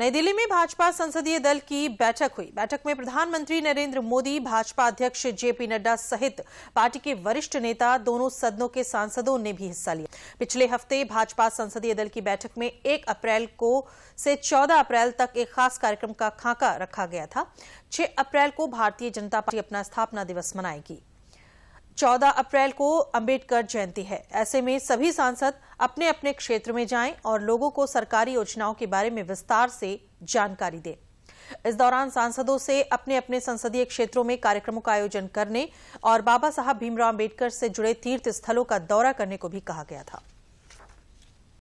नई दिल्ली में भाजपा संसदीय दल की बैठक हुई बैठक में प्रधानमंत्री नरेंद्र मोदी भाजपा अध्यक्ष जेपी नड्डा सहित पार्टी के वरिष्ठ नेता दोनों सदनों के सांसदों ने भी हिस्सा लिया पिछले हफ्ते भाजपा संसदीय दल की बैठक में 1 अप्रैल को से 14 अप्रैल तक एक खास कार्यक्रम का खाका रखा गया था 6 अप्रैल को भारतीय जनता पार्टी अपना स्थापना दिवस मनाएगी 14 अप्रैल को अंबेडकर जयंती है ऐसे में सभी सांसद अपने अपने क्षेत्र में जाएं और लोगों को सरकारी योजनाओं के बारे में विस्तार से जानकारी दें इस दौरान सांसदों से अपने अपने संसदीय क्षेत्रों में कार्यक्रमों का आयोजन करने और बाबा साहब भीमराव अम्बेडकर से जुड़े तीर्थ स्थलों का दौरा करने को भी कहा गया था